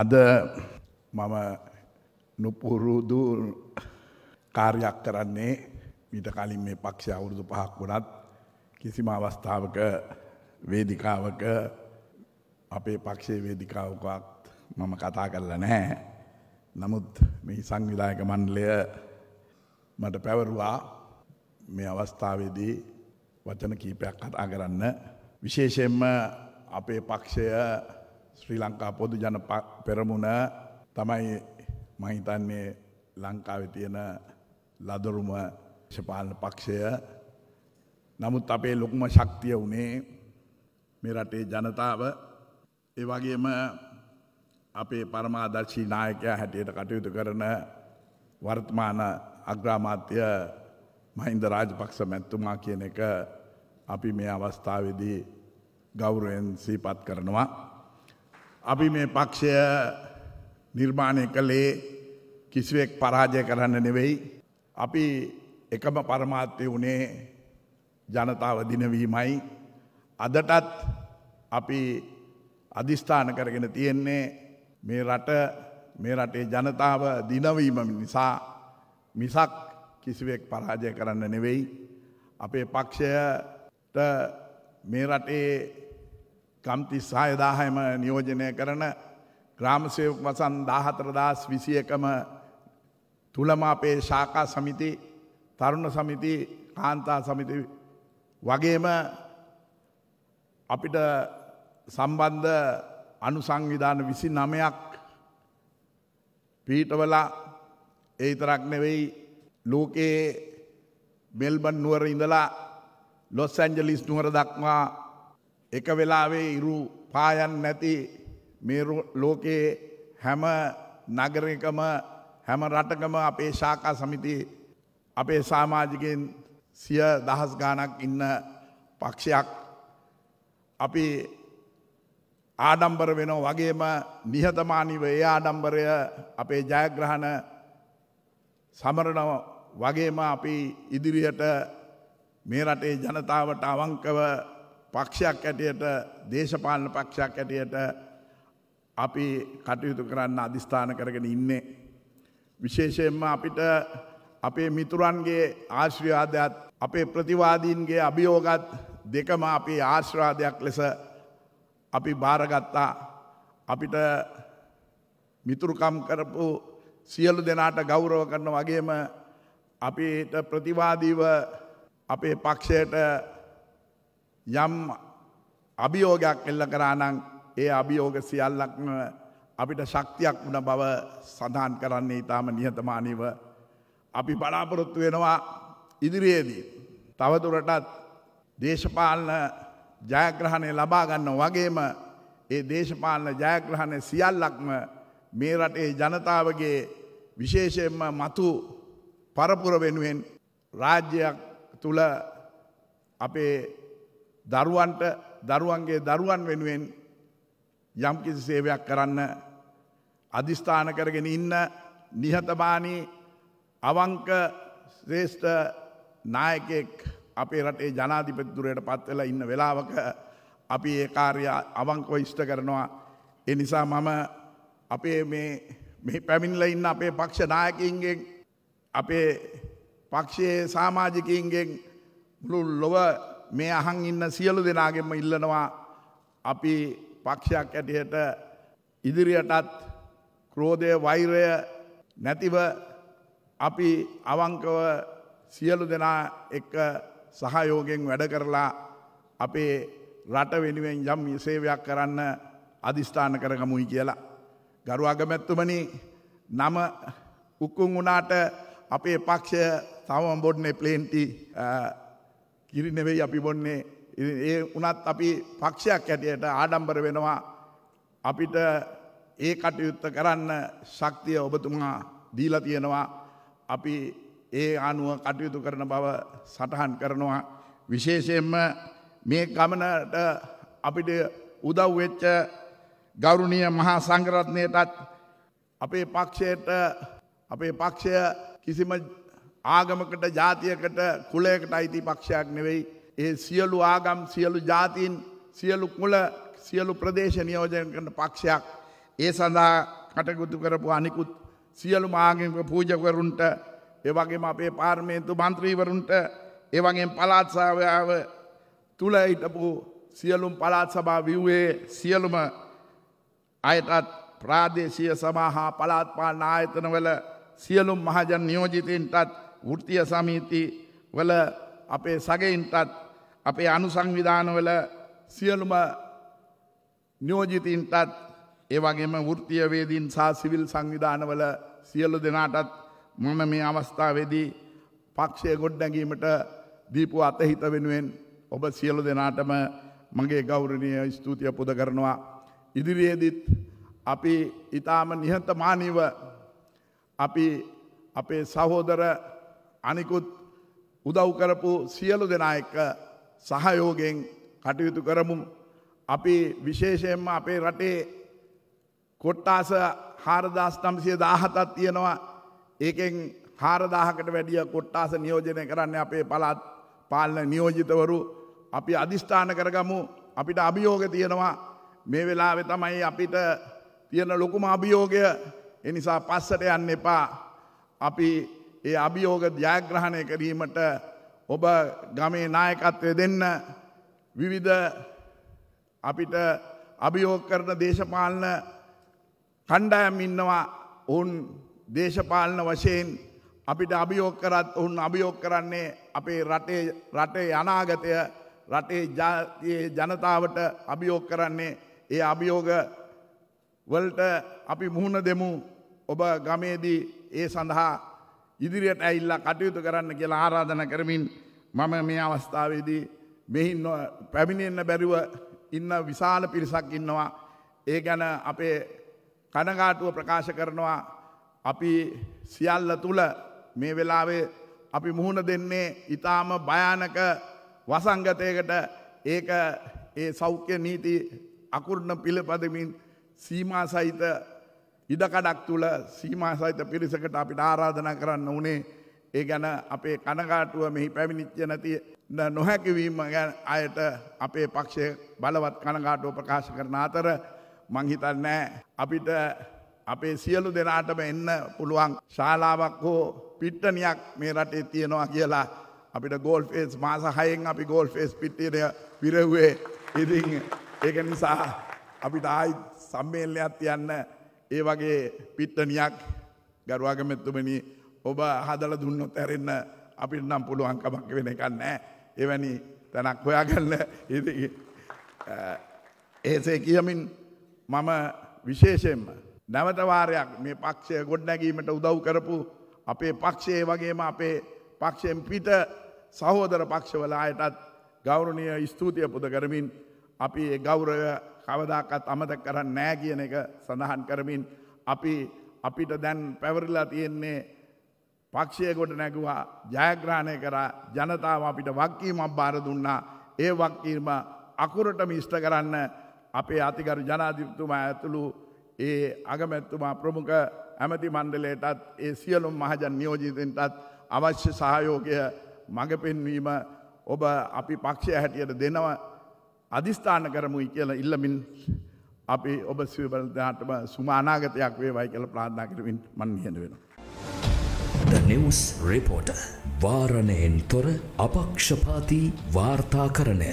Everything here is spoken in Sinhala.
අද මම නොපුරුදු කාර්යක් කරන්නේ මීට කලින් මේ පක්ෂ අවුරුදු පහක් වුණත් කිසිම අවස්ථාවක වේදිකාවක අපේ පක්ෂයේ වේදිකාවකත් මම කතා කරලා නැහැ. නමුත් මේ සංවිධායක මණ්ඩලය මට පැවරුවා මේ අවස්ථාවේදී වචන කීපයක් කතා කරන්න. විශේෂයෙන්ම අපේ පක්ෂය ශ්‍රී ලංකා පොදු ජන පෙරමුණ තමයි මහිතන්නේ ලංකාව තියෙන ලදරුම ශපාලන පක්ෂය නමුත් අපේ ලොකුම ශක්තිය වනේ මේ රටේ ජනතාව ඒවගේම අපේ පරමාදර්ශී නායකයා හැටියට කටයුතු කරන වර්තමාන අග්‍රාමාත්‍ය මහින්ද රාජපක්ෂ මැත්තුමා කියන එක අපි මේ අවස්ථාවේදී ගෞරයෙන් සීපත් කරනවා. අපි මේ පක්ෂය නිර්මාණය කළේ කිසිවෙක් පරාජය කරන්න නෙවෙයි. අපි එකම පරමාත්‍ය වුණේ ජනතාව දිනවීමයි. අදටත් අපි අධිස්ථාන කරගෙන තියෙන්නේ මේ රට මේ රටේ ජනතාව දිනවීම නිසා මිසක් කිසිවෙක් පරාජය කරන්න නෙවෙයි. අපේ පක්ෂයට මේ රටේ කම්ති සායදාහයම නියෝජනය කරන ග්‍රාමසයක වසන් දාහතරදාස් විසියකම තුළම අපේ ශාකා සමිති තරුණ සමිති කාන්තා සමිති වගේම අපිට සම්බන්ධ අනුසංවිධාන විසි නමයක් පීටවලා ඒ තරක් නෙවෙයි ලෝකයේ මෙල්බන් නුවර ඉඳලා ලොස් ඇන්ජලිස් නුවර දක්වා එක වෙලාවේ ඉරු පායන් නැති මේ ලෝකයේ හැම නගරකම හැම රටකම අපේ ශාකා සමිති අපේ සාමාජිකෙන් සිය දහස් ගානක් ඉන්න පක්ෂයක් අපි ආඩම්බර වෙනෝ වගේම නිහතමානිව ඒ ආඩම්බරය අපේ ජයග්‍රහණ සමරණව වගේම අපි ඉදිරියට මේ රටේ ජනතාවට අවංකව පක්ෂයක් ඇටියට දේශපාලන පක්ෂයක් ඇටියට අපි කටයුතු කරන්න අධිස්ථාන කරගෙන ඉන්නේ. විශේෂයෙන්ම අපිට අපේ මිතුරන්ගේ ආශ්‍රයාදයක්ත් අපේ ප්‍රතිවාදීන්ගේ අභියෝගත් දෙකම අපි ආශ්‍රාධයක් ලෙස අපි භාරගත්තා අපිට මිතුරුකම් කරපු සියලු දෙනාට ගෞරව කරන වගේම අපිට ප්‍රතිවාදීව අපේ පක්ෂයට යම් අභියෝගයක් එල්ල කරානං ඒ අභියෝග සියල්ලක්ම අපිට ශක්තියක් වුණ බව සඳහන් කරන්නේ ඉතාම නිහතමානීව අපි බලාපොරොත්තු වෙනවා ඉදිරියේදී. තවදුරටත් දේශපාලන ජයග්‍රහණය ලබාගන්න වගේම ඒ දේශපාලන ජයග්‍රහණය සියල්ලක්ම මේ රටේ ජනතාවගේ විශේෂයෙන්ම මතු පරපුර වෙනුවෙන් රාජ්‍යයක් තුළ අපේ දරුවන්ට දරුවන්ගේ දරුවන් වෙනුවෙන් යම්කිසි සේවයක් කරන්න අධිස්ථාන කරගෙන ඉන්න නිහතමානී අවංක ශ්‍රේෂ්ඨ නායකෙක් අපේ රටේ ජනාධිපතිතුරයට පත්වෙල ඉන්න වෙලාවක අපි ඒ කාර්ය අවංකව ඉෂ්ට කරනවා. ඒ නිසා මම අපේ මේ පැමිණිල ඉන්න අපේ පක්ෂ නායකන්ගෙන් අපේ පක්ෂයේ සාමාජිකන්ගෙන් මුළු ලොව මේ අහන් ඉන්න සියලු දෙනාගෙම ඉල්ලනවා අපි පක්ෂයක් ඇටියට ඉදිරියටත් ක්‍රෝධය වෛරය නැතිව අපි අවංකව සියලු දෙනා එක්ක සහයෝගෙන් වැඩ කරලා අපේ රට වෙනුවෙන් යම් සේවයක් කරන්න අධිස්ථාන කරගමුයි කියලා. ගරු අගමැත්තුමනි නම උකුන් වුණාට අපේ පක්ෂය තවම බොඩ්නේ ප්ලේන්ටි කිරිනෙවෙයි අපි බොන්නේ ඒ වනත් අපි පක්ෂයක් ඇටියට ආඩම්බර වෙනවා අපිට ඒ කටයුත්ත කරන්න ශක්තිය ඔබතුමා දීලා තියෙනවා අපි ඒ අනුව කටයුතු කරන බව සටහන් කරනවා විශේෂයෙන්ම මේ ගමනට අපිට උදව් වෙච්ච ගෞරවනීය මහා සංඝරත්නයටත් අපේ පක්ෂයට අපේ පක්ෂය කිසිම ආගමකට ජාතියකට කුලයකට අයිති පක්ෂයක් නෙවෙයි. ඒ සියලු ආගම් සියලු ජාතින් සියලු කුල සියලු ප්‍රදේශ නියෝජන කරන පක්ෂයක්. ඒ සඳහා කටයුතු කරපු අනිකුත් සියලු මාගමික පූජකවරුන්ට ඒවගේම අපේ පාර්මේන්තු මන්ත්‍රීවරුන්ට ඒවගේ පලාත්සාාව තුළ හිටපු සියලුම් පලාත් සභා විව්වේ සියලුම අයටත් ප්‍රාදේශය සමහා පලාත්පාල නායතනවල සියලුම් මහජන් නියෝජිතන්ටත් වෘතිය සමීති වල අපේ සගයින්ටත් අපේ අනුසංවිධානවල සියලුම නියෝජිතීන්ටත් ඒවගේම වෘතියවේදීන් සා සිවිල් සංවිධානවල සියලු දෙනාටත් මම මේ අවස්ථාවේදී පක්ෂය ගොඩ්ඩැඟීමට දීපු අතහිත වෙනුවෙන් ඔබ සියලු දෙනාටම මගේ ගෞරණය ස්තුතිය පුද කරනවා. ඉදිරියේදිත් අපි ඉතාම නිහත මානීව අපි අපේ සහෝදර අනිකුත් උදව් කරපු සියලු දෙනා එක්ක සහයෝගෙන් කටයුතු කරමු. අපි විශේෂයෙන්ම අපේ රටේ කොට්ටාස හාරදාස් නම්සිය දාහතත් තියෙනවා ඒකෙන් හාරදාහකට වැඩිය කොට්ටාස නියෝජනය කරන්න අපේ පළත් පාලන නියෝජිතවරු අපි අධිෂ්ඨාන කරගමු අපිට අභියෝග තියෙනවා මේ වෙලාවෙ තමයි අපිට තියෙන ලොකුම අභියෝගය එනිසා පස්සට යන්න එපා අපි ඒ අභියෝග ජයග්‍රහණය කිරීමට ඔබ ගමේ නායකත්වය දෙන්න විවිධ අපිට අභියෝග කරන දේශපාලන කණ්ඩායම් ඉන්නවා ඔවුන් දේශපාලන වශයෙන් අපිට අභියෝග කරත් ඔවුන් අභියෝග කරන්නේ අපේ රටේ රටේ අනාගතය රටේ ජාතියේ ජනතාවට අභියෝග කරන්නේ ඒ අභියෝග වලට අපි මුහුණ දෙමු ඔබ ගමේදී ඒ සඳහා ඉදිරියට ඇඉල්ලා කටයුතු කරන්න කියලා ආරාධන කරමින් මම මේ අවස්ථාවේදී මෙහි පැමිණෙන්න බැරිව ඉන්න විශාල පිරිසක් ඉන්නවා. ඒ ගැන අපේ කනගාටුව ප්‍රකාශ කරනවා අපි සියල්ල තුළ මේ වෙලාවේ අපි මුහුණ දෙන්නේ ඉතාම භයානක වසංගතයකට ඒක ඒ සෞඛ්‍ය නීති අකුරණ පිළපදමින් සීමා සහිත ඉඩකඩක් තුළ සීමා සහිත පිරිසකට අපිට ආරාධනා කරන්න උනේ ඒ ගැන අපේ කනගාටුව මෙහි පැමිණිච්ච නැති නොහැකිවීම ගැන අයට අපේ පක්ෂය බලවත් කනගාටුව ප්‍රකාශ කරන අතර මංහිතන්නෑ අපිට අපේ සියලු දෙනාටම එන්න පුළුවන් ශාලාවක් හෝ පිට්ටනයක් මේ රටේ තියෙනවා කියලා අපිට ගෝල් ෆේස් මාසහයෙන් අපි ගෝල් ෆේස් පිට්ටිරය පිරව්වේ ඉතින් ඒක නිසා අපිට ආයි සම්මේල්ලයක් තියන්න ඒ වගේ පිට්ටනියක් ගරුවාගමැත්තුමනි ඔබ හදල දුන්නොත් ඇරෙන්න අපිට නම් පුළුවන්කමක් වෙන එකන්නෑ එවැනි තැනක් හොයා කල්ල ඉති ඒසේ කියමින් මම විශේෂයෙන්ම නැවතවාරයක් මේ පක්ෂය ගොඩනැගීමට උදව් කරපු අපේ පක්ෂයේ වගේම අපේ පක්ෂයෙන් පිට සහෝදර පක්ෂවල අයටත් ගෞරණය ස්තුතිය පුද කරමින් අපි ගෞරය කවදාකත් අමතක කරන්න නෑ කියන එක සඳහන් කරමින් අපි අපිට දැන් පැවරලා තියෙන්නේ පක්ෂයකොට නැගුවා ජයග්‍රහණය කරා ජනතාව අපිට වක්කීමක් බාර දුන්නා ඒ වක්කීම අකුරටම ඉෂ්ට කරන්න අපේ අතිකරු ජනාධිපතුමා ඇතුළු ඒ අගමැත්තුමා ප්‍රමුඛ ඇමති මණ්ඩලයටත් ඒ සියලුම් මහජන් නියෝජීතෙන්ටත් අවශ්‍ය සහයෝගය මඟ පෙන්වීම ඔබ අපි පක්ෂය හැටියට දෙනවා අධිස්ථාන කරමුයි කියල ඉල්ලමින් අපි ඔබ සවබලදාටම සුමානාගතයක් වේවයි කියල ප්‍රාධනා කරමින් මන් හෙන වෙන. නිවස් රේපෝට වාරණයෙන් තොර අපක්ෂපාති වාර්තා කරණය.